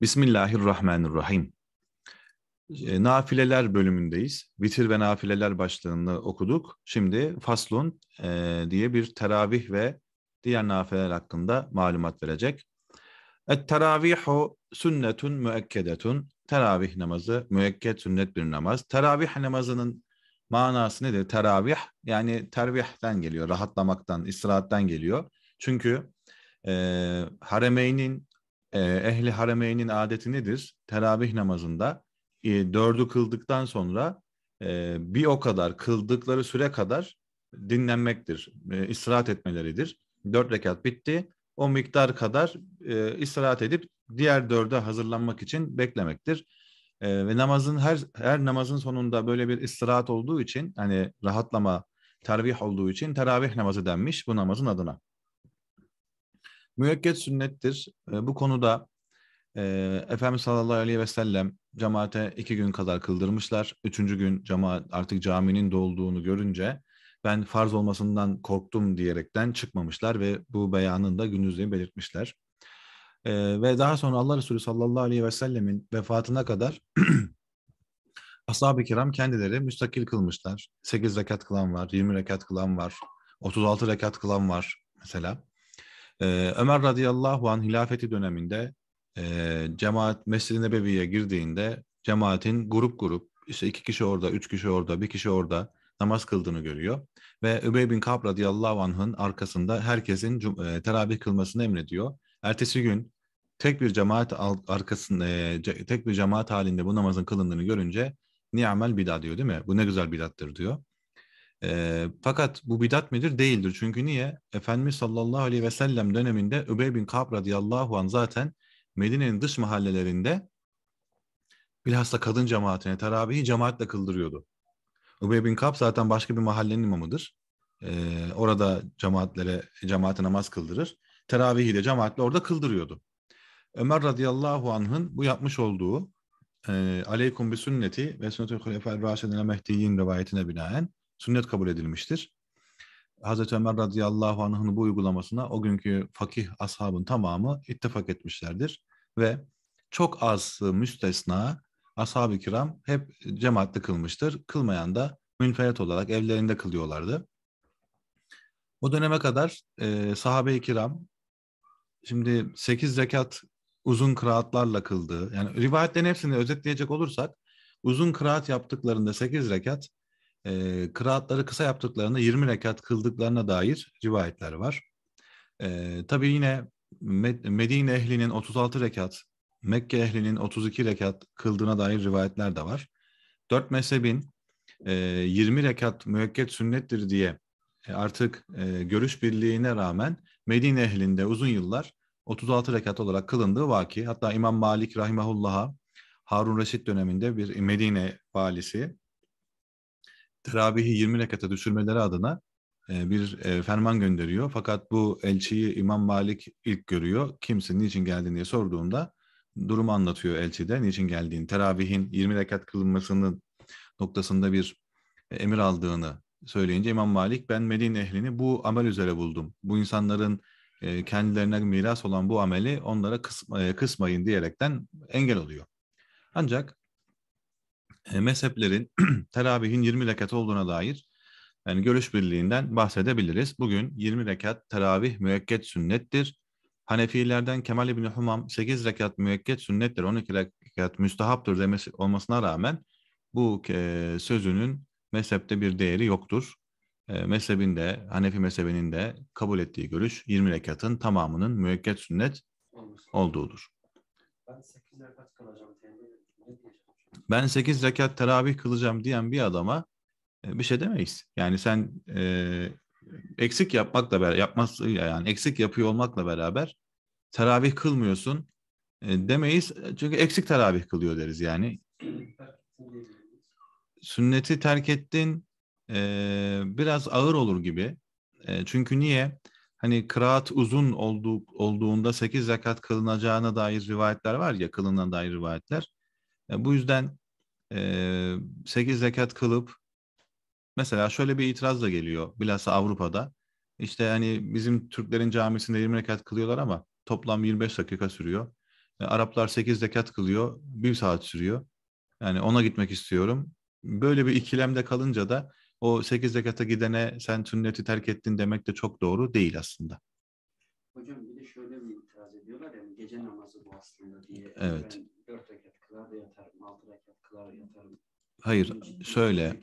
Bismillahirrahmanirrahim. E, nafileler bölümündeyiz. Vitir ve nafileler başlığını okuduk. Şimdi faslun e, diye bir teravih ve diğer nafileler hakkında malumat verecek. Et-teravihu sünnetun müekkedetun. Teravih namazı müekked sünnet bir namaz. Teravih namazının manası nedir? Teravih yani tervihten geliyor, rahatlamaktan, istirahatten geliyor. Çünkü e, haremeynin e, ehli harameynin adeti nedir? Teravih namazında e, dördü kıldıktan sonra e, bir o kadar kıldıkları süre kadar dinlenmektir, e, istirahat etmeleridir. Dört rekat bitti, o miktar kadar e, istirahat edip diğer dörde hazırlanmak için beklemektir. E, ve namazın her her namazın sonunda böyle bir istirahat olduğu için hani rahatlama, tervih olduğu için teravih namazı denmiş bu namazın adına müekket sünnettir. E, bu konuda e, Efendimiz sallallahu aleyhi ve sellem cemaate iki gün kadar kıldırmışlar. Üçüncü gün cemaat artık caminin dolduğunu görünce ben farz olmasından korktum diyerekten çıkmamışlar ve bu beyanında da belirtmişler. Ee, ve daha sonra Allah Resulü sallallahu aleyhi ve sellemin vefatına kadar ashab-ı kiram kendileri müstakil kılmışlar. 8 rekat kılan var, 20 rekat kılan var, 36 rekat kılan var mesela. Ee, Ömer radıyallahu anh hilafeti döneminde e, cemaat Mescid-i Nebevi'ye girdiğinde cemaatin grup grup işte iki kişi orada, üç kişi orada, bir kişi orada namaz kıldığını görüyor. Ve Übey bin Kab radıyallahu anh'ın arkasında herkesin e, teravih kılmasını emrediyor. Ertesi gün tek bir cemaat arkasında e, tek bir cemaat halinde bu namazın kılındığını görünce ni'mel bida diyor değil mi? Bu ne güzel bidattır diyor. E, fakat bu bidat midir? Değildir. Çünkü niye? Efendimiz sallallahu aleyhi ve sellem döneminde Übey bin Kab radıyallahu anh zaten Medine'nin dış mahallelerinde bilhassa kadın cemaatine teravihi cemaatle kıldırıyordu. Übey bin Kab zaten başka bir mahallenin imamıdır. Ee, orada cemaatlere, cemaate namaz kıldırır. Teravihi de cemaatle orada kıldırıyordu. Ömer radıyallahu anh'ın bu yapmış olduğu e, aleykum bi sünneti ve sünnetul hulefel raşidine mehdiyyin rivayetine binaen sünnet kabul edilmiştir. Hazreti Ömer radıyallahu anh'ın bu uygulamasına o günkü fakih ashabın tamamı ittifak etmişlerdir. Ve çok az müstesna ashab-ı kiram hep cemaatli kılmıştır. Kılmayan da münferit olarak evlerinde kılıyorlardı. O döneme kadar e, sahabe-i kiram şimdi 8 zekat uzun kıraatlarla kıldığı yani rivayetlerin hepsini özetleyecek olursak uzun kıraat yaptıklarında 8 rekat e, kıraatları kısa yaptıklarında 20 rekat kıldıklarına dair rivayetler var. E, tabii yine Medine ehlinin 36 rekat, Mekke ehlinin 32 rekat kıldığına dair rivayetler de var. Dört mezhebin e, 20 rekat müekket sünnettir diye e, artık e, görüş birliğine rağmen Medine ehlinde uzun yıllar 36 rekat olarak kılındığı vaki. Hatta İmam Malik Rahimahullah'a Harun Reşit döneminde bir Medine valisi Terabihi 20 rekata düşürmeleri adına e, bir e, ferman gönderiyor. Fakat bu elçiyi İmam Malik ilk görüyor. Kimsin, niçin geldin diye sorduğunda durumu anlatıyor elçide. Niçin geldiğini, teravihin 20 rekat kılınmasının noktasında bir e, emir aldığını söyleyince İmam Malik ben Medine ehlini bu amel üzere buldum. Bu insanların kendilerine miras olan bu ameli onlara kısma, kısmayın diyerekten engel oluyor. Ancak e, mezheplerin teravihin 20 rekat olduğuna dair yani görüş birliğinden bahsedebiliriz. Bugün 20 rekat teravih müekket sünnettir. Hanefilerden Kemal İbni Humam 8 rekat müekket sünnettir, 12 rekat müstehaptır demesi olmasına rağmen bu e, sözünün mezhepte bir değeri yoktur. E, mezhebinde, Hanefi mezhebinin de kabul ettiği görüş 20 rekatın tamamının müekket sünnet olduğudur. Ben 8 rekat kalacağım ben 8 rekat teravih kılacağım diyen bir adama e, bir şey demeyiz. Yani sen e, eksik yapmakla beraber yapmaz yani eksik yapıyor olmakla beraber teravih kılmıyorsun e, demeyiz. E, çünkü eksik teravih kılıyor deriz yani. Sünneti terk ettin e, biraz ağır olur gibi. E, çünkü niye? Hani kıraat uzun olduğu, olduğunda 8 rekat kılınacağına dair rivayetler var ya kılınan dair rivayetler. Yani e, bu yüzden e, 8 zekat kılıp mesela şöyle bir itiraz da geliyor bilhassa Avrupa'da. İşte hani bizim Türklerin camisinde 20 rekat kılıyorlar ama toplam 25 dakika sürüyor. Yani e, Araplar 8 zekat kılıyor, 1 saat sürüyor. Yani ona gitmek istiyorum. Böyle bir ikilemde kalınca da o 8 zekata gidene sen sünneti terk ettin demek de çok doğru değil aslında. Hocam bir de şöyle bir itiraz ediyorlar yani gece namazı bu aslında diye. Evet. Ben kılar da yatarım. Altı rekat kılar yatarım. Hayır şöyle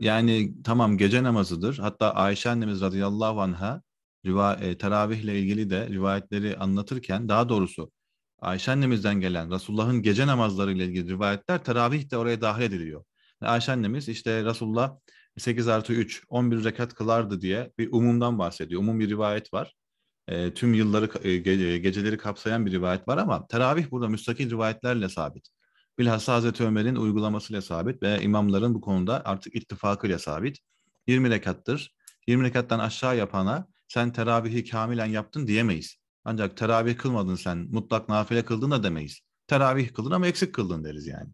yani tamam gece namazıdır hatta Ayşe annemiz radıyallahu anha riva, e, teravihle ilgili de rivayetleri anlatırken daha doğrusu Ayşe annemizden gelen Resulullah'ın gece namazları ile ilgili rivayetler teravih de oraya dahil ediliyor. Ayşe annemiz işte Resulullah 8 artı 3 11 rekat kılardı diye bir umumdan bahsediyor. Umum bir rivayet var e, tüm yılları e, geceleri kapsayan bir rivayet var ama teravih burada müstakil rivayetlerle sabit. Bilhassa Hazreti Ömer'in uygulamasıyla sabit ve imamların bu konuda artık ittifakıyla sabit. 20 rekattır. 20 rekattan aşağı yapana sen teravihi kamilen yaptın diyemeyiz. Ancak teravih kılmadın sen, mutlak nafile kıldın da demeyiz. Teravih kıldın ama eksik kıldın deriz yani.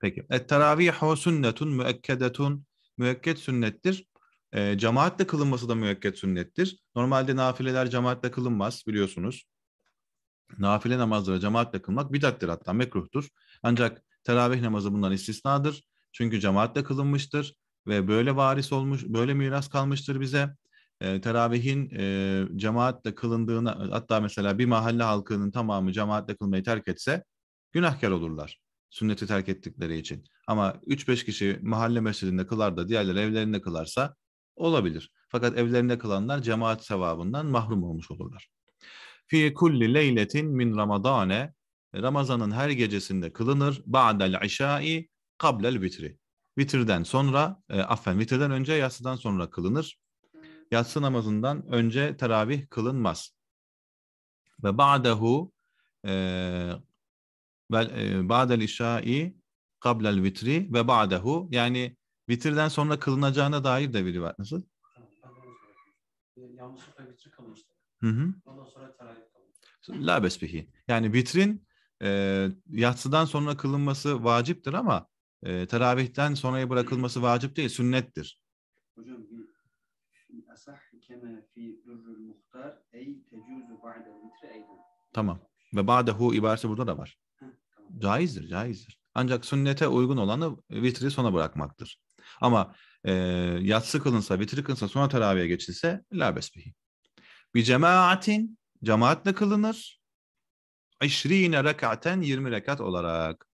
Peki. Et teravihu sünnetun müekkedetun. Müekket sünnettir. E, cemaatle kılınması da müekket sünnettir. Normalde nafileler cemaatle kılınmaz biliyorsunuz. Nafile namazları cemaatle kılmak bidattir hatta mekruhtur. Ancak teravih namazı bundan istisnadır. Çünkü cemaatle kılınmıştır ve böyle varis olmuş, böyle miras kalmıştır bize. E, teravihin e, cemaatle kılındığını hatta mesela bir mahalle halkının tamamı cemaatle kılmayı terk etse günahkar olurlar sünneti terk ettikleri için. Ama 3-5 kişi mahalle mescidinde kılar da diğerleri evlerinde kılarsa olabilir. Fakat evlerinde kalanlar cemaat sevabından mahrum olmuş olurlar. Fi kulli leyletin min ramadane Ramazan'ın her gecesinde kılınır. Ba'del işai kablel vitri. Vitirden sonra, e, affen vitirden önce yatsıdan sonra kılınır. Yatsı namazından önce teravih kılınmaz. Ve ba'dehu e, e ba'del işai kablel vitri ve ba'dehu yani Bitirden sonra kılınacağına dair de biri var. Nasıl? Yanlışlıkla bitir kılmıştık. Hı hı. Ondan sonra teravih kılmıştık. La besbihi. Yani vitrin e, yatsıdan sonra kılınması vaciptir ama e, teravihten sonraya bırakılması vacip değil, sünnettir. Hocam Tamam. Ve ba'dehu ibaresi burada da var. Caizdir, caizdir. Ancak sünnete uygun olanı vitri sona bırakmaktır. Ama e, yatsı kılınsa, vitri kılınsa, sonra teraviye geçilse la besbihi. Bir cemaatin cemaatle kılınır. 20 rekaten 20 rekat olarak.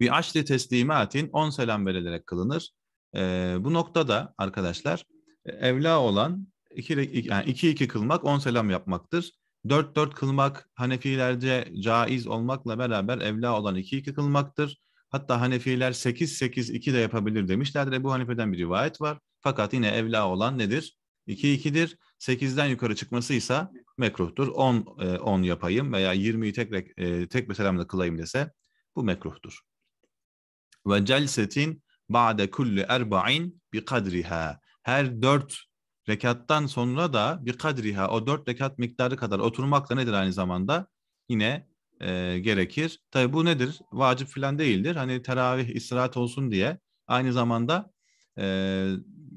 Bir aşri teslimatin 10 selam verilerek kılınır. E, bu noktada arkadaşlar e, evla olan iki yani 2 2 kılmak 10 selam yapmaktır. 4 4 kılmak Hanefilerce caiz olmakla beraber evla olan 2 2 kılmaktır. Hatta Hanefiler 8-8-2 de yapabilir demişlerdir. Ebu Hanife'den bir rivayet var. Fakat yine evla olan nedir? 2-2'dir. 8'den yukarı çıkması ise mekruhtur. 10 10 e, yapayım veya 20'yi tek e, tek bir selamla kılayım dese bu mekruhtur. Ve celsetin ba'de kulli erba'in bi kadriha. Her dört rekattan sonra da bir kadriha o dört rekat miktarı kadar oturmak da nedir aynı zamanda? Yine e, gerekir. Tabi bu nedir? Vacip filan değildir. Hani teravih istirahat olsun diye aynı zamanda e,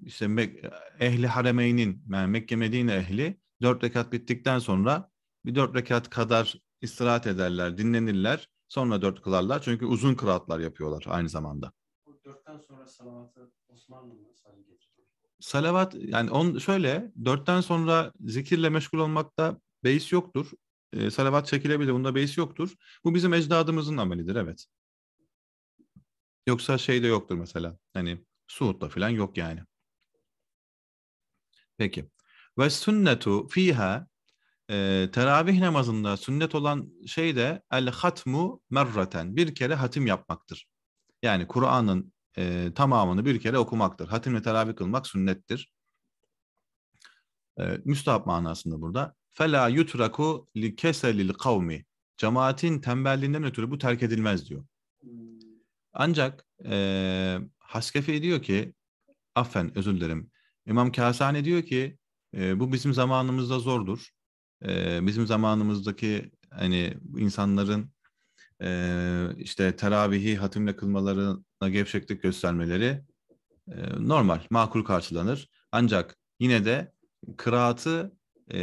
işte Mek- ehli haremeynin yani Mekke Medine ehli dört rekat bittikten sonra bir dört rekat kadar istirahat ederler, dinlenirler. Sonra dört kılarlar. Çünkü uzun kıraatlar yapıyorlar aynı zamanda. Bu dörtten sonra salavatı Osmanlı mı getiriyor? Salavat yani on, şöyle dörtten sonra zikirle meşgul olmakta beis yoktur e, salavat çekilebilir. Bunda beis yoktur. Bu bizim ecdadımızın amelidir evet. Yoksa şey de yoktur mesela. Hani Suud'da falan yok yani. Peki. Ve sünnetu fiha e, teravih namazında sünnet olan şey de el hatmu merraten. Bir kere hatim yapmaktır. Yani Kur'an'ın e, tamamını bir kere okumaktır. Hatim ve teravih kılmak sünnettir. E, müstahap manasında burada fela yutraku li keselil kavmi. Cemaatin tembelliğinden ötürü bu terk edilmez diyor. Ancak e, Haskefi diyor ki, affen özür dilerim. İmam Kasane diyor ki, e, bu bizim zamanımızda zordur. E, bizim zamanımızdaki hani insanların e, işte teravihi hatimle kılmalarına gevşeklik göstermeleri e, normal, makul karşılanır. Ancak yine de kıraatı e,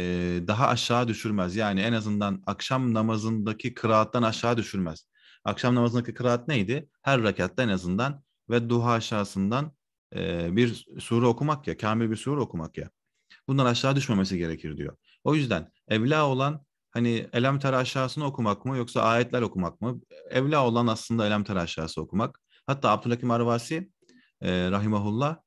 daha aşağı düşürmez. Yani en azından akşam namazındaki kıraattan aşağı düşürmez. Akşam namazındaki kıraat neydi? Her rekatta en azından ve duha aşağısından e, bir sure okumak ya, kamil bir sure okumak ya. Bundan aşağı düşmemesi gerekir diyor. O yüzden evla olan hani elem ter aşağısını okumak mı yoksa ayetler okumak mı? Evla olan aslında elem ter aşağısı okumak. Hatta Abdülhakim Arvasi e, rahimahullah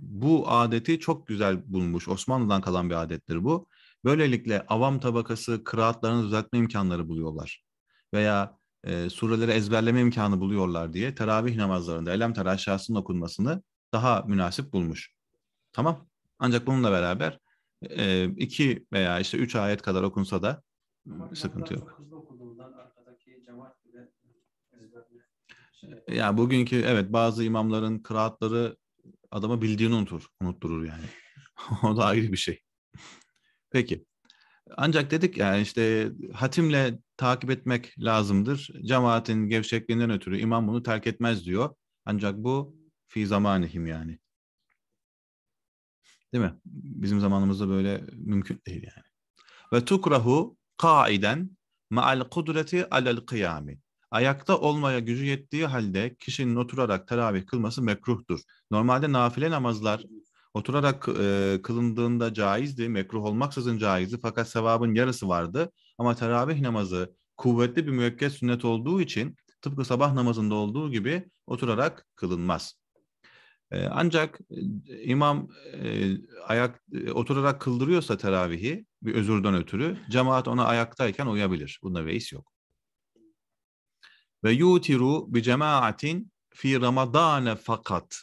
bu adeti çok güzel bulmuş. Osmanlı'dan kalan bir adettir bu. Böylelikle avam tabakası kıraatlarını düzeltme imkanları buluyorlar. Veya e, sureleri ezberleme imkanı buluyorlar diye teravih namazlarında elem teraşşasının okunmasını daha münasip bulmuş. Tamam. Ancak bununla beraber e, iki veya işte üç ayet kadar okunsa da Ama sıkıntı yok. Şey ya yani bugünkü evet bazı imamların kıraatları adama bildiğini unutur, unutturur yani. o da ayrı bir şey. Peki. Ancak dedik yani işte hatimle takip etmek lazımdır. Cemaatin gevşekliğinden ötürü imam bunu terk etmez diyor. Ancak bu fi zamanihim yani. Değil mi? Bizim zamanımızda böyle mümkün değil yani. Ve tukrahu kaiden ma'al kudreti alel kıyami. Ayakta olmaya gücü yettiği halde kişinin oturarak teravih kılması mekruhtur. Normalde nafile namazlar oturarak e, kılındığında caizdi, mekruh olmaksızın caizdi fakat sevabın yarısı vardı. Ama teravih namazı kuvvetli bir müekket sünnet olduğu için tıpkı sabah namazında olduğu gibi oturarak kılınmaz. E, ancak imam e, ayak e, oturarak kıldırıyorsa teravihi bir özürden ötürü cemaat ona ayaktayken uyabilir. Bunda veis yok. Ve yutiru bi cemaatin fi ramadane fakat.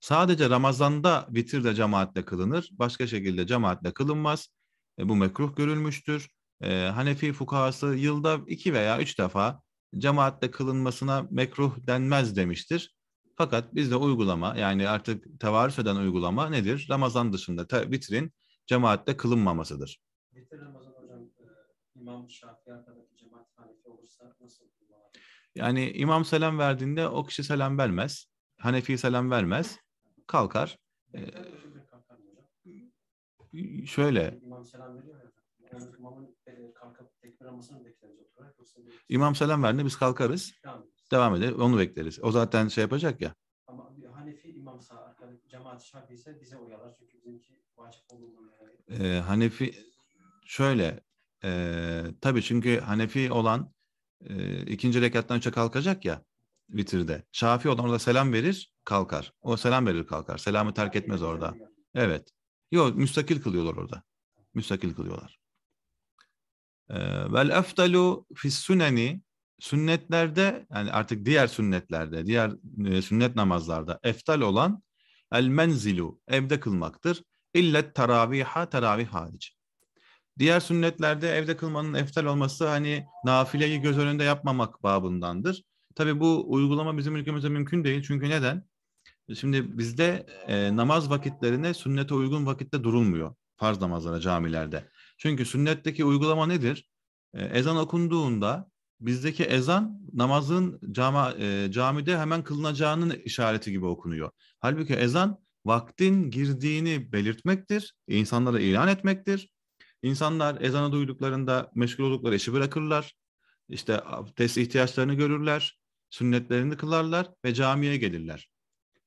Sadece Ramazan'da vitir de cemaatle kılınır. Başka şekilde cemaatle kılınmaz. E, bu mekruh görülmüştür. E, Hanefi fukahası yılda iki veya üç defa cemaatle kılınmasına mekruh denmez demiştir. Fakat bizde uygulama yani artık tevarüs eden uygulama nedir? Ramazan dışında te- vitrin cemaatte kılınmamasıdır. Vitir Ramazan hocam e, İmam Şafii arkadaki cemaat Hanefi olursa nasıl yani imam selam verdiğinde o kişi selam vermez. Hanefi selam vermez. Kalkar. Ee, şöyle. İmam selam verdi, biz kalkarız. Devam eder, Onu bekleriz. O zaten şey yapacak ya. Ama Hanefi imam cemaat şafi bize uyalar. Çünkü bizimki vacip olduğunu. Hanefi şöyle. E, tabii çünkü Hanefi olan e, ikinci rekattan üçe kalkacak ya vitirde. Şafii olan orada selam verir kalkar. O selam verir kalkar. Selamı terk etmez orada. Evet. Yok müstakil kılıyorlar orada. Müstakil kılıyorlar. Ee, vel eftalu fis suneni sünnetlerde yani artık diğer sünnetlerde, diğer e, sünnet namazlarda eftal olan el menzilu evde kılmaktır. İllet taraviha teravih hariç. Diğer sünnetlerde evde kılmanın eftal olması hani nafileyi göz önünde yapmamak babındandır. Tabii bu uygulama bizim ülkemizde mümkün değil. Çünkü neden? Şimdi bizde e, namaz vakitlerine sünnete uygun vakitte durulmuyor. Farz namazlara camilerde. Çünkü sünnetteki uygulama nedir? E, ezan okunduğunda bizdeki ezan namazın cama, e, camide hemen kılınacağının işareti gibi okunuyor. Halbuki ezan vaktin girdiğini belirtmektir, insanlara ilan etmektir İnsanlar ezanı duyduklarında meşgul oldukları işi bırakırlar. İşte abdest ihtiyaçlarını görürler, sünnetlerini kılarlar ve camiye gelirler.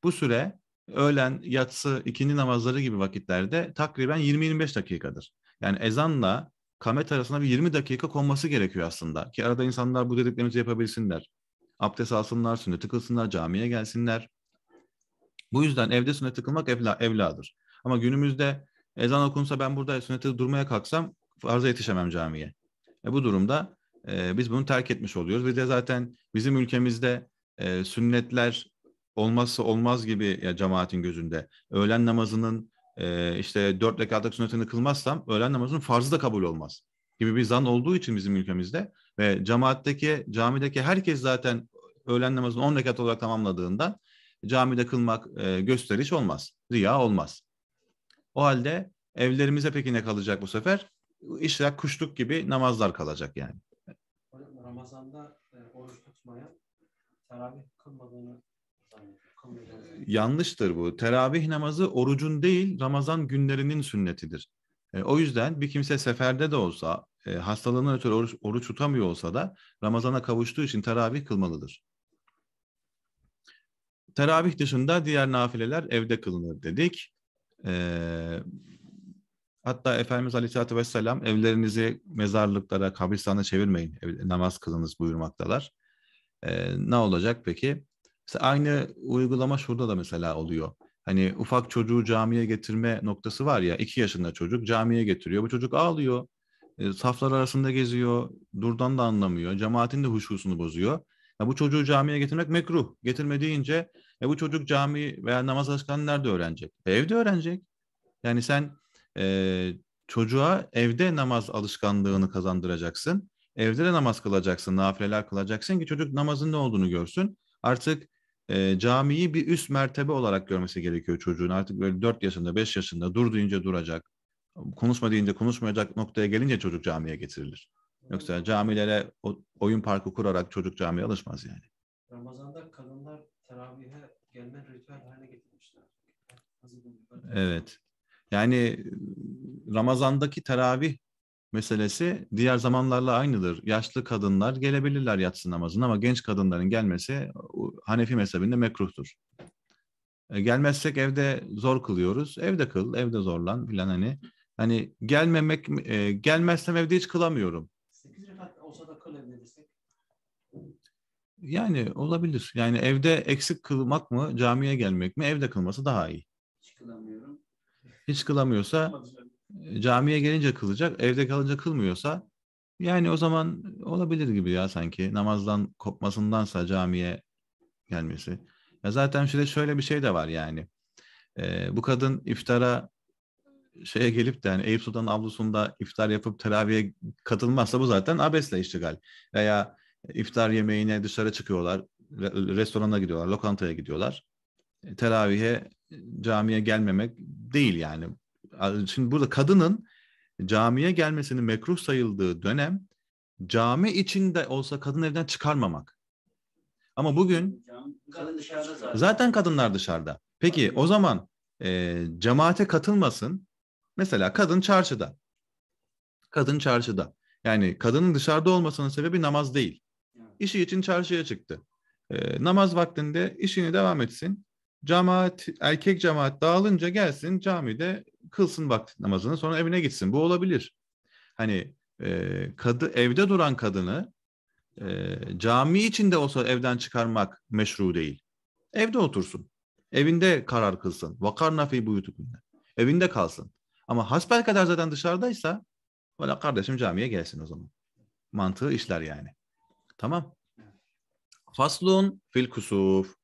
Bu süre öğlen, yatsı, ikindi namazları gibi vakitlerde takriben 20-25 dakikadır. Yani ezanla kamet arasında bir 20 dakika konması gerekiyor aslında. Ki arada insanlar bu dediklerimizi yapabilsinler. Abdest alsınlar, sünnet kılsınlar, camiye gelsinler. Bu yüzden evde sünnet kılmak evla, evladır. Ama günümüzde Ezan okunsa ben burada sünnete durmaya kalksam farza yetişemem camiye. E bu durumda e, biz bunu terk etmiş oluyoruz. Bir de zaten bizim ülkemizde e, sünnetler olmazsa olmaz gibi ya cemaatin gözünde. Öğlen namazının e, işte dört rekatlık sünnetini kılmazsam öğlen namazının farzı da kabul olmaz gibi bir zan olduğu için bizim ülkemizde ve cemaatteki, camideki herkes zaten öğlen namazını on rekat olarak tamamladığından camide kılmak e, gösteriş olmaz, riya olmaz. O halde evlerimize peki ne kalacak bu sefer? İşrak, kuşluk gibi namazlar kalacak yani. Ramazan'da e, oruç tutmayan teravih kılmadığını Yanlıştır bu. Teravih namazı orucun değil, Ramazan günlerinin sünnetidir. E, o yüzden bir kimse seferde de olsa, e, hastalığından ötürü oruç, oruç tutamıyor olsa da Ramazan'a kavuştuğu için teravih kılmalıdır. Teravih dışında diğer nafileler evde kılınır dedik. Ee, hatta Efendimiz Aleyhisselatü Vesselam evlerinizi mezarlıklara, kabristana çevirmeyin. Ev, namaz kılınız buyurmaktalar. Ee, ne olacak peki? Mesela aynı uygulama şurada da mesela oluyor. Hani ufak çocuğu camiye getirme noktası var ya, iki yaşında çocuk camiye getiriyor. Bu çocuk ağlıyor, e, saflar arasında geziyor, durdan da anlamıyor, cemaatin de huşusunu bozuyor. Ya bu çocuğu camiye getirmek mekruh. Getirme deyince e bu çocuk cami veya namaz alışkanlığı nerede öğrenecek? Evde öğrenecek. Yani sen e, çocuğa evde namaz alışkanlığını kazandıracaksın. Evde de namaz kılacaksın, nafileler kılacaksın ki çocuk namazın ne olduğunu görsün. Artık e, camiyi bir üst mertebe olarak görmesi gerekiyor çocuğun. Artık böyle 4 yaşında, 5 yaşında dur deyince duracak, konuşma deyince konuşmayacak noktaya gelince çocuk camiye getirilir. Yoksa camilere oyun parkı kurarak çocuk camiye alışmaz yani. Ramazan'da kadınlar teravihe gelmen ritüel haline getirmişler. Evet. Yani e, Ramazan'daki teravih meselesi diğer zamanlarla aynıdır. Yaşlı kadınlar gelebilirler yatsı namazına ama genç kadınların gelmesi Hanefi mezhebinde mekruhtur. E, gelmezsek evde zor kılıyoruz. Evde kıl, evde zorlan filan hani. Hani gelmemek, e, gelmezsem evde hiç kılamıyorum. Yani olabilir. Yani evde eksik kılmak mı, camiye gelmek mi? Evde kılması daha iyi. Hiç kılamıyorum. Hiç kılamıyorsa camiye gelince kılacak, evde kalınca kılmıyorsa yani o zaman olabilir gibi ya sanki namazdan kopmasındansa camiye gelmesi. Ya zaten şimdi şöyle bir şey de var yani. Ee, bu kadın iftara şeye gelip de yani Eyüp Sultan ablusunda iftar yapıp teraviye katılmazsa bu zaten abesle iştigal. Veya iftar yemeğine dışarı çıkıyorlar, restorana gidiyorlar, lokantaya gidiyorlar. E, teravihe, e, camiye gelmemek değil yani. Şimdi burada kadının camiye gelmesini mekruh sayıldığı dönem cami içinde olsa kadın evden çıkarmamak. Ama bugün kadın zaten. zaten kadınlar dışarıda. Peki o zaman e, cemaate katılmasın. Mesela kadın çarşıda. Kadın çarşıda. Yani kadının dışarıda olmasının sebebi namaz değil işi için çarşıya çıktı. E, namaz vaktinde işini devam etsin. Cemaat, erkek cemaat dağılınca gelsin camide kılsın vakti namazını sonra evine gitsin. Bu olabilir. Hani e, kadı evde duran kadını e, cami içinde olsa evden çıkarmak meşru değil. Evde otursun. Evinde karar kılsın. nafi bu buyutukunne. Evinde kalsın. Ama hasbel kadar zaten dışarıdaysa valla kardeşim camiye gelsin o zaman. Mantığı işler yani. Tamam. Faslun fil kusuf.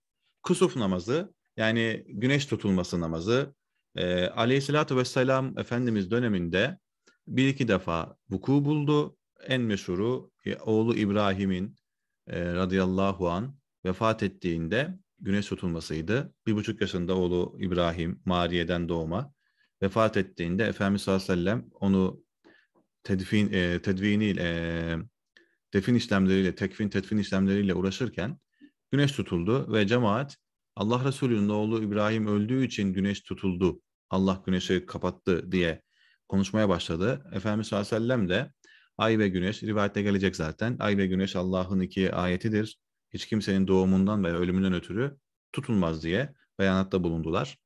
Kusuf namazı yani güneş tutulması namazı. E, ee, aleyhissalatü vesselam Efendimiz döneminde bir iki defa vuku buldu. En meşhuru oğlu İbrahim'in e, radıyallahu an vefat ettiğinde güneş tutulmasıydı. Bir buçuk yaşında oğlu İbrahim Mariye'den doğma vefat ettiğinde Efendimiz sallallahu aleyhi ve sellem onu tedfin, e, tedvini e, defin işlemleriyle, tekfin, tetfin işlemleriyle uğraşırken güneş tutuldu ve cemaat Allah Resulü'nün oğlu İbrahim öldüğü için güneş tutuldu, Allah güneşi kapattı diye konuşmaya başladı. Efendimiz sallallahu aleyhi ve sellem de ay ve güneş, rivayette gelecek zaten, ay ve güneş Allah'ın iki ayetidir. Hiç kimsenin doğumundan veya ölümünden ötürü tutulmaz diye beyanatta bulundular.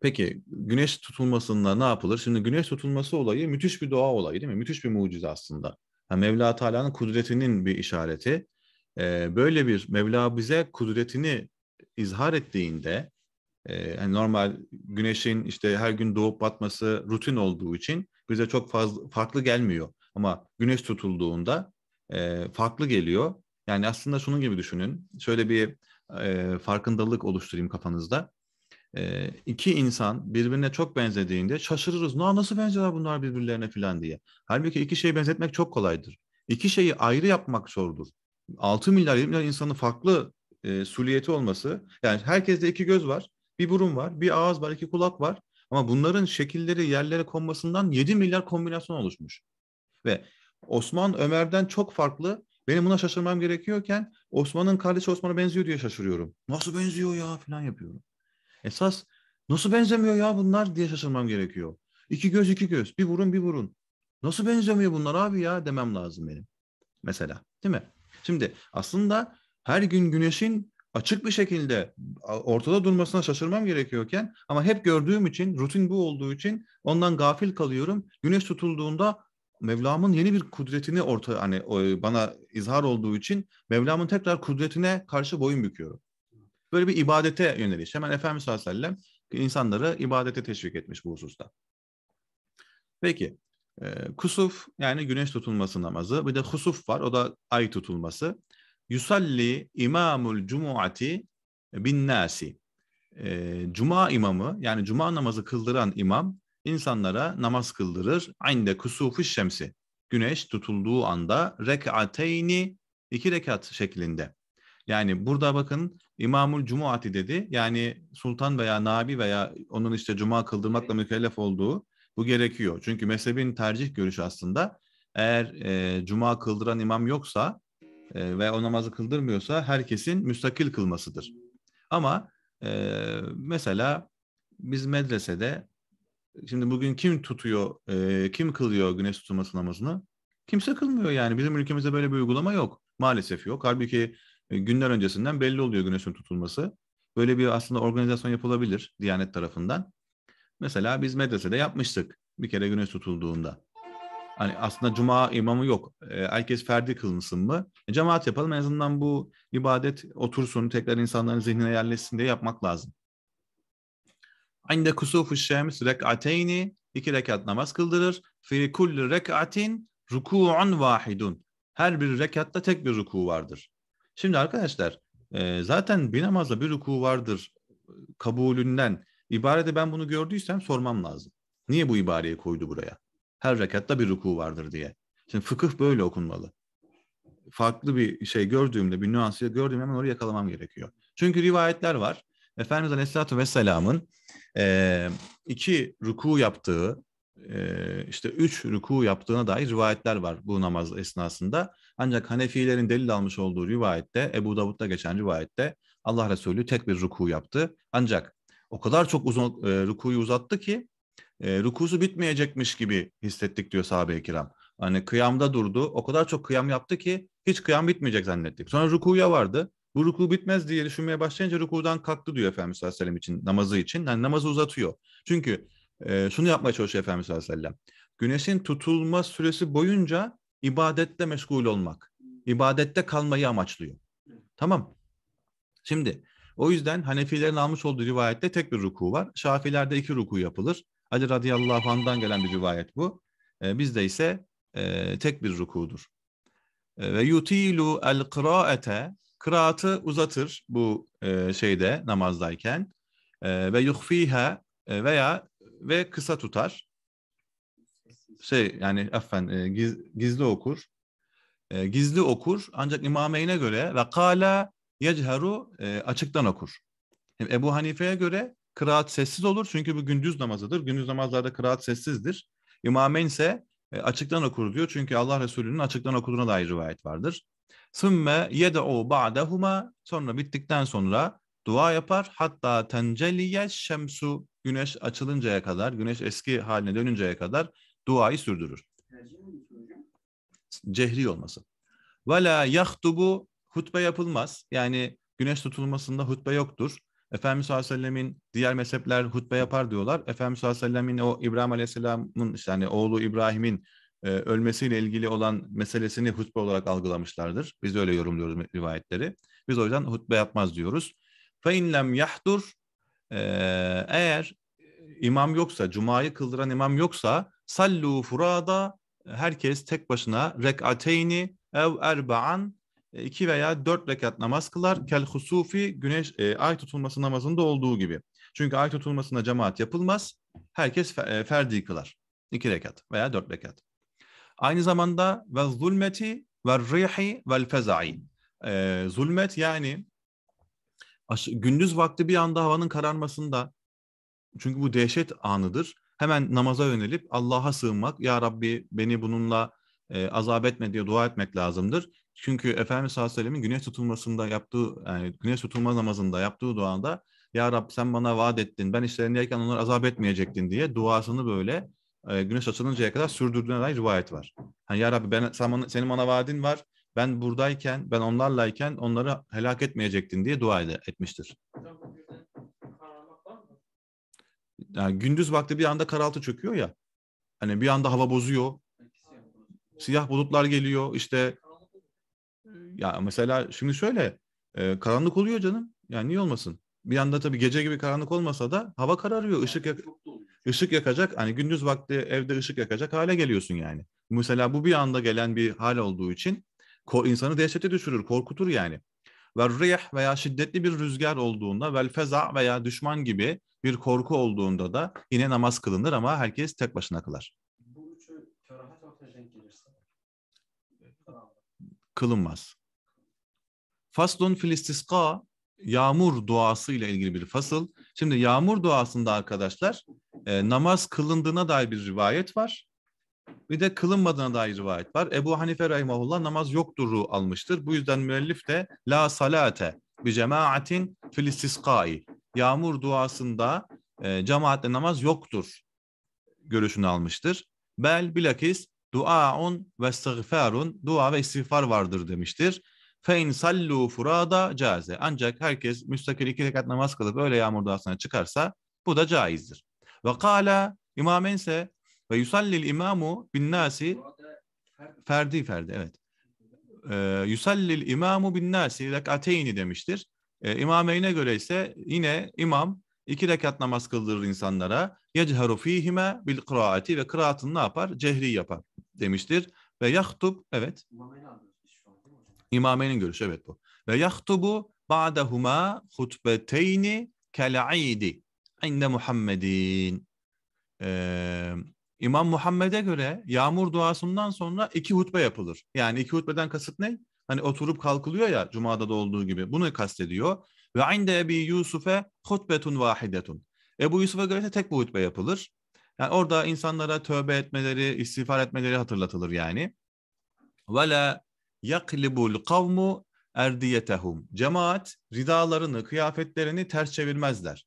Peki güneş tutulmasında ne yapılır? Şimdi güneş tutulması olayı müthiş bir doğa olayı değil mi? Müthiş bir mucize aslında. Yani Mevla Teala'nın kudretinin bir işareti. E, böyle bir Mevla bize kudretini izhar ettiğinde e, yani normal güneşin işte her gün doğup batması rutin olduğu için bize çok fazla farklı gelmiyor. Ama güneş tutulduğunda e, farklı geliyor. Yani aslında şunun gibi düşünün. Şöyle bir e, farkındalık oluşturayım kafanızda e, iki insan birbirine çok benzediğinde şaşırırız. Na nasıl benziyorlar bunlar birbirlerine filan diye. Halbuki iki şeyi benzetmek çok kolaydır. İki şeyi ayrı yapmak zordur. 6 milyar 7 milyar insanın farklı e, suliyeti olması. Yani herkeste iki göz var, bir burun var, bir ağız var, iki kulak var. Ama bunların şekilleri yerlere konmasından 7 milyar kombinasyon oluşmuş. Ve Osman Ömer'den çok farklı. Benim buna şaşırmam gerekiyorken Osman'ın kardeşi Osman'a benziyor diye şaşırıyorum. Nasıl benziyor ya falan yapıyorum. Esas nasıl benzemiyor ya bunlar diye şaşırmam gerekiyor. İki göz iki göz, bir burun bir burun. Nasıl benzemiyor bunlar abi ya demem lazım benim. Mesela değil mi? Şimdi aslında her gün güneşin açık bir şekilde ortada durmasına şaşırmam gerekiyorken ama hep gördüğüm için, rutin bu olduğu için ondan gafil kalıyorum. Güneş tutulduğunda Mevlam'ın yeni bir kudretini orta hani bana izhar olduğu için Mevlam'ın tekrar kudretine karşı boyun büküyorum. Böyle bir ibadete yöneliş. Hemen Efendimiz sallallahu aleyhi ve sellem insanları ibadete teşvik etmiş bu hususta. Peki e, kusuf yani güneş tutulması namazı. Bir de husuf var o da ay tutulması. Yusalli imamul cumuati bin nasi. E, cuma imamı yani cuma namazı kıldıran imam insanlara namaz kıldırır. Aynı kusufu şemsi. Güneş tutulduğu anda rekateyni iki rekat şeklinde. Yani burada bakın İmamul Cumuati dedi. Yani sultan veya nabi veya onun işte cuma kıldırmakla mükellef olduğu bu gerekiyor. Çünkü mezhebin tercih görüşü aslında eğer e, cuma kıldıran imam yoksa e, ve o namazı kıldırmıyorsa herkesin müstakil kılmasıdır. Ama e, mesela biz medresede şimdi bugün kim tutuyor, e, kim kılıyor güneş tutulması namazını? Kimse kılmıyor yani. Bizim ülkemizde böyle bir uygulama yok. Maalesef yok. Halbuki e, günler öncesinden belli oluyor güneşin tutulması. Böyle bir aslında organizasyon yapılabilir Diyanet tarafından. Mesela biz medresede yapmıştık bir kere güneş tutulduğunda. Hani aslında cuma imamı yok. E, herkes ferdi kılınsın mı? E, cemaat yapalım en azından bu ibadet otursun tekrar insanların zihnine yerleşsin diye yapmak lazım. Aynı kusufu şems rekateyni iki rekat namaz kıldırır. Fi kulli rekatin ruku'un vahidun. Her bir rekatta tek bir ruku vardır. Şimdi arkadaşlar e, zaten bir namazda bir ruku vardır kabulünden ibarede ben bunu gördüysem sormam lazım. Niye bu ibareyi koydu buraya? Her rekatta bir ruku vardır diye. Şimdi fıkıh böyle okunmalı. Farklı bir şey gördüğümde, bir nüansı gördüğümde hemen orayı yakalamam gerekiyor. Çünkü rivayetler var. Efendimiz Aleyhisselatü Vesselam'ın e, iki ruku yaptığı işte üç ruku yaptığına dair rivayetler var bu namaz esnasında. Ancak Hanefilerin delil almış olduğu rivayette, Ebu Davud'da geçen rivayette Allah Resulü tek bir ruku yaptı. Ancak o kadar çok uzun e, rukuyu uzattı ki e, rukusu bitmeyecekmiş gibi hissettik diyor sahabe-i kiram. Hani kıyamda durdu, o kadar çok kıyam yaptı ki hiç kıyam bitmeyecek zannettik. Sonra rukuya vardı. Bu ruku bitmez diye düşünmeye başlayınca rukudan kalktı diyor Efendimiz Aleyhisselam için, namazı için. Yani namazı uzatıyor. Çünkü e, şunu yapmaya çalışıyor Efendimiz sallallahu aleyhi Güneşin tutulma süresi boyunca ibadette meşgul olmak. ibadette kalmayı amaçlıyor. Tamam. Şimdi o yüzden Hanefilerin almış olduğu rivayette tek bir ruku var. Şafilerde iki ruku yapılır. Ali radıyallahu anh'dan gelen bir rivayet bu. E, bizde ise e, tek bir rukudur. E, ve yutilu el kıraate kıraatı uzatır bu e, şeyde namazdayken e, ve yuhfiha e, veya ve kısa tutar. Şey yani affen e, giz, gizli okur. E, gizli okur ancak İmameyn'e göre ve kala yecheru e, açıktan okur. Yani Ebu Hanife'ye göre kıraat sessiz olur çünkü bu gündüz namazıdır. Gündüz namazlarda kıraat sessizdir. İmameyn ise e, açıktan okur diyor çünkü Allah Resulü'nün açıktan okuduğuna dair rivayet vardır. Sümme yed'u ba'dahuma sonra bittikten sonra dua yapar hatta tenceliye şemsu güneş açılıncaya kadar, güneş eski haline dönünceye kadar duayı sürdürür. Cehri olması. Ve la yahtubu hutbe yapılmaz. Yani güneş tutulmasında hutbe yoktur. Efendimiz sallallahu aleyhi ve sellemin diğer mezhepler hutbe yapar diyorlar. Efendimiz sallallahu aleyhi ve sellemin o İbrahim aleyhisselamın işte hani oğlu İbrahim'in e, ölmesiyle ilgili olan meselesini hutbe olarak algılamışlardır. Biz öyle yorumluyoruz rivayetleri. Biz o yüzden hutbe yapmaz diyoruz. فَاِنْ inlem yahdur ee, eğer imam yoksa, cumayı kıldıran imam yoksa sallu furada herkes tek başına rekateyni ev erba'an iki veya dört rekat namaz kılar. Kel husufi güneş e, ay tutulması namazında olduğu gibi. Çünkü ay tutulmasında cemaat yapılmaz. Herkes fe, e, ferdi kılar. İki rekat veya dört rekat. Aynı zamanda ve zulmeti ve rihi ve fezai. E, zulmet yani gündüz vakti bir anda havanın kararmasında çünkü bu dehşet anıdır. Hemen namaza yönelip Allah'a sığınmak, Ya Rabbi beni bununla e, azap etme diye dua etmek lazımdır. Çünkü Efendimiz sallallahu aleyhi ve sellem'in güneş tutulmasında yaptığı, yani güneş tutulma namazında yaptığı duada Ya Rab sen bana vaat ettin, ben işlerindeyken onları azap etmeyecektin diye duasını böyle e, güneş açılıncaya kadar sürdürdüğüne dair rivayet var. Yani ya Rabbi ben, sen bana, senin bana vaadin var, ben buradayken, ben onlarlayken onları helak etmeyecektin diye dua ed- etmiştir. Yani gündüz vakti bir anda karaltı çöküyor ya. Hani bir anda hava bozuyor. Siyah bulutlar geliyor işte. Ya mesela şimdi şöyle e, karanlık oluyor canım. Yani niye olmasın? Bir anda tabii gece gibi karanlık olmasa da hava kararıyor. ışık yak ışık yakacak. Hani gündüz vakti evde ışık yakacak hale geliyorsun yani. Mesela bu bir anda gelen bir hal olduğu için insanı dehşete düşürür, korkutur yani. Ve rih veya şiddetli bir rüzgar olduğunda vel feza veya düşman gibi bir korku olduğunda da yine namaz kılınır ama herkes tek başına kılar. Bu üçü kerahat ortaya denk gelirse kılınmaz. Faslun filistiska yağmur duası ile ilgili bir fasıl. Şimdi yağmur duasında arkadaşlar e, namaz kılındığına dair bir rivayet var bir de kılınmadığına dair rivayet var. Ebu Hanife rahimahullah namaz yoktur'u almıştır. Bu yüzden müellif de la salate bi cemaatin fil istiskai. Yağmur duasında e, cemaatle namaz yoktur görüşünü almıştır. Bel bilakis duaun ve istiğfarun dua ve istiğfar vardır demiştir. Fe in sallu furada caze. Ancak herkes müstakil iki rekat namaz kılıp öyle yağmur duasına çıkarsa bu da caizdir. Ve kala imamense ve yusallil imamu bin nasi ferdi ferdi evet. E, yusallil imamu bin nasi rekateyni demiştir. E, ee, imameyne göre ise yine imam iki rekat namaz kıldırır insanlara. Yecheru fihime bil kıraati ve kıraatını ne yapar? Cehri yapar demiştir. Ve yahtub evet. İmamenin görüşü evet bu. Ve yahtubu ba'dahuma hutbeteyni kel'idi inde Muhammedin. Ee, İmam Muhammed'e göre yağmur duasından sonra iki hutbe yapılır. Yani iki hutbeden kasıt ne? Hani oturup kalkılıyor ya Cuma'da da olduğu gibi. Bunu kastediyor. Ve inde Ebi Yusuf'e hutbetun vahidetun. Ebu Yusuf'a göre de tek bu hutbe yapılır. Yani orada insanlara tövbe etmeleri, istiğfar etmeleri hatırlatılır yani. Ve la yaklibul kavmu erdiyetehum. Cemaat ridalarını, kıyafetlerini ters çevirmezler.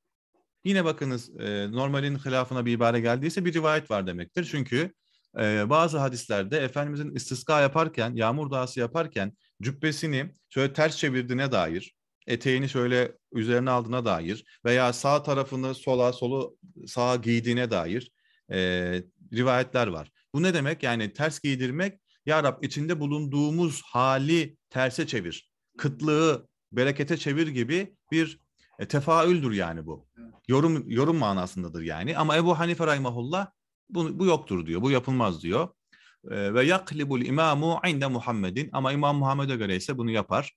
Yine bakınız e, normalin hilafına bir ibare geldiyse bir rivayet var demektir. Çünkü e, bazı hadislerde Efendimizin istiska yaparken, yağmur duası yaparken cübbesini şöyle ters çevirdiğine dair, eteğini şöyle üzerine aldığına dair veya sağ tarafını sola, solu sağa giydiğine dair e, rivayetler var. Bu ne demek? Yani ters giydirmek, Ya Rab içinde bulunduğumuz hali terse çevir, kıtlığı berekete çevir gibi bir e, tefaüldür yani bu. Yorum yorum manasındadır yani. Ama Ebu Hanife rahimahullah bu, bu yoktur diyor. Bu yapılmaz diyor. E, ve yaklibul imamu inde Muhammedin ama İmam Muhammed'e göre ise bunu yapar.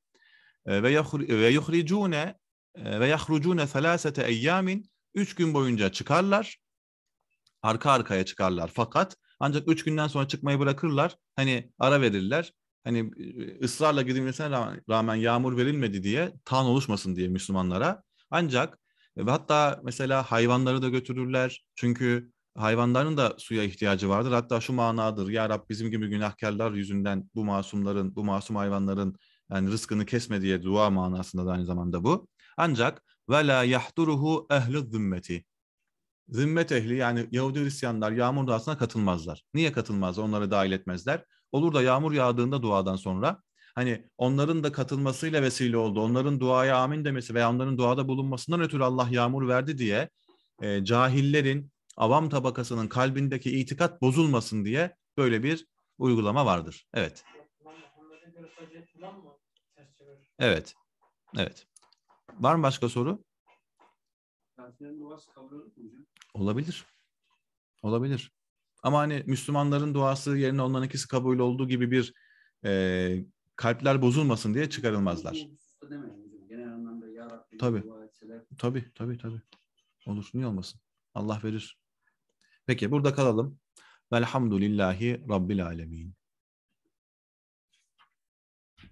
E, ve ve yuhricune e, ve yahrucune selasete eyyamin üç gün boyunca çıkarlar. Arka arkaya çıkarlar fakat ancak üç günden sonra çıkmayı bırakırlar. Hani ara verirler. Hani e, ısrarla gidilmesine rağmen yağmur verilmedi diye tan oluşmasın diye Müslümanlara ancak e, ve hatta mesela hayvanları da götürürler. Çünkü hayvanların da suya ihtiyacı vardır. Hatta şu manadır. Ya Rab bizim gibi günahkarlar yüzünden bu masumların, bu masum hayvanların yani rızkını kesme diye dua manasında da aynı zamanda bu. Ancak ve la yahduruhu ehli zimmeti, Zimmet ehli yani Yahudi Hristiyanlar yağmur duasına katılmazlar. Niye katılmazlar? Onları dahil etmezler. Olur da yağmur yağdığında duadan sonra hani onların da katılmasıyla vesile oldu. Onların duaya amin demesi veya onların duada bulunmasından ötürü Allah yağmur verdi diye e, cahillerin, avam tabakasının kalbindeki itikat bozulmasın diye böyle bir uygulama vardır. Evet. Evet. Evet. Var mı başka soru? Olabilir. Olabilir. Ama hani Müslümanların duası yerine onların ikisi kabul olduğu gibi bir e, kalpler bozulmasın diye çıkarılmazlar. Tabi, tabi, tabi, tabi. Olur, niye olmasın? Allah verir. Peki burada kalalım. Velhamdülillahi Rabbil Alemin.